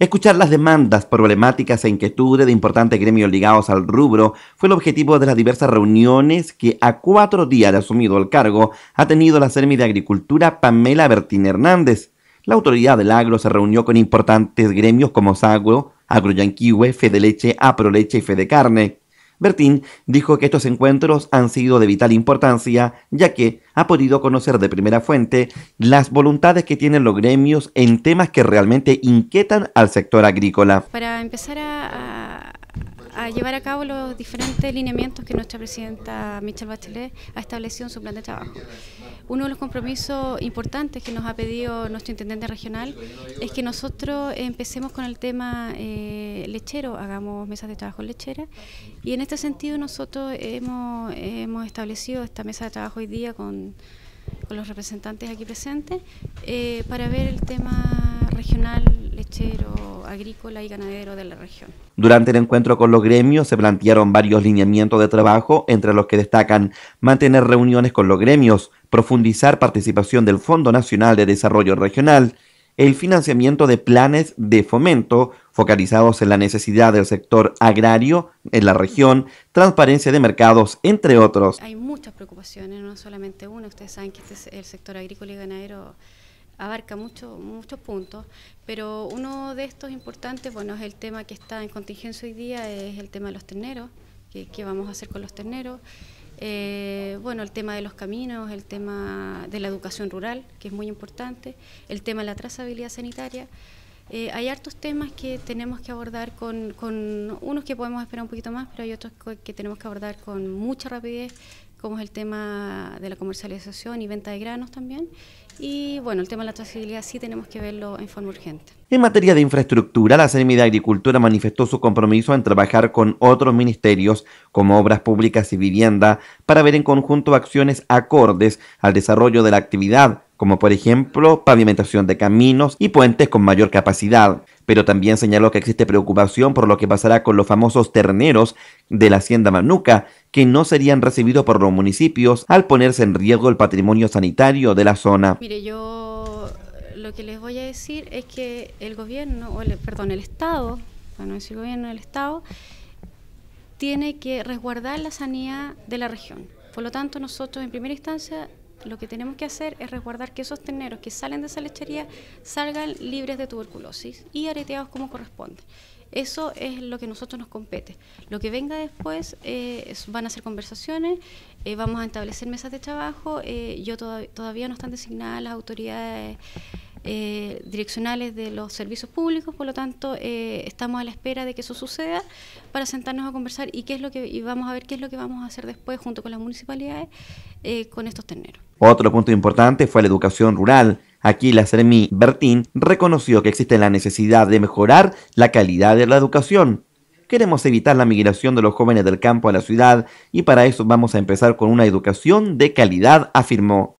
Escuchar las demandas, problemáticas e inquietudes de importantes gremios ligados al rubro fue el objetivo de las diversas reuniones que a cuatro días de asumido el cargo ha tenido la Cermi de Agricultura Pamela Bertín Hernández. La autoridad del agro se reunió con importantes gremios como Sagro, Agroyanquihue, apro Aproleche y carne. Bertín dijo que estos encuentros han sido de vital importancia, ya que ha podido conocer de primera fuente las voluntades que tienen los gremios en temas que realmente inquietan al sector agrícola. Para empezar a, llevar a cabo los diferentes lineamientos que nuestra presidenta Michelle Bachelet ha establecido en su plan de trabajo uno de los compromisos importantes que nos ha pedido nuestro intendente regional es que nosotros empecemos con el tema eh, lechero, hagamos mesas de trabajo lechera y en este sentido nosotros hemos, establecido esta mesa de trabajo hoy día con, los representantes aquí presentes eh, para ver el tema regional lechero, agrícola y ganadero de la región. Durante el encuentro con los gremios se plantearon varios lineamientos de trabajo, entre los que destacan mantener reuniones con los gremios, profundizar participación del Fondo Nacional de Desarrollo Regional, el financiamiento de planes de fomento focalizados en la necesidad del sector agrario en la región, transparencia de mercados, entre otros. Hay muchas preocupaciones, no solamente una. Ustedes saben que este es el sector agrícola y ganadero abarca mucho, muchos puntos, pero uno de estos importantes, bueno, es el tema que está en contingencia hoy día, es el tema de los terneros, que, qué vamos a hacer con los terneros. Eh, bueno, el tema de los caminos, el tema de la educación rural, que es muy importante, el tema de la trazabilidad sanitaria. Eh, hay hartos temas que tenemos que abordar con, con, unos que podemos esperar un poquito más, pero hay otros que tenemos que abordar con mucha rapidez como es el tema de la comercialización y venta de granos también. Y bueno, el tema de la trazabilidad sí tenemos que verlo en forma urgente. En materia de infraestructura, la Secretaría de Agricultura manifestó su compromiso en trabajar con otros ministerios como Obras Públicas y Vivienda para ver en conjunto acciones acordes al desarrollo de la actividad como por ejemplo pavimentación de caminos y puentes con mayor capacidad. Pero también señaló que existe preocupación por lo que pasará con los famosos terneros de la Hacienda Manuca, que no serían recibidos por los municipios al ponerse en riesgo el patrimonio sanitario de la zona. Mire, yo lo que les voy a decir es que el gobierno, o perdón, el Estado, bueno, no el gobierno, el Estado, tiene que resguardar la sanidad de la región. Por lo tanto, nosotros en primera instancia lo que tenemos que hacer es resguardar que esos terneros que salen de esa lechería salgan libres de tuberculosis y areteados como corresponde. Eso es lo que a nosotros nos compete. Lo que venga después eh, van a ser conversaciones, eh, vamos a establecer mesas de trabajo. Eh, yo todavía no están designadas las autoridades eh, direccionales de los servicios públicos, por lo tanto eh, estamos a la espera de que eso suceda para sentarnos a conversar y qué es lo que vamos a ver qué es lo que vamos a hacer después junto con las municipalidades eh, con estos terneros. Otro punto importante fue la educación rural. Aquí la Cermi Bertín reconoció que existe la necesidad de mejorar la calidad de la educación. Queremos evitar la migración de los jóvenes del campo a la ciudad y para eso vamos a empezar con una educación de calidad, afirmó.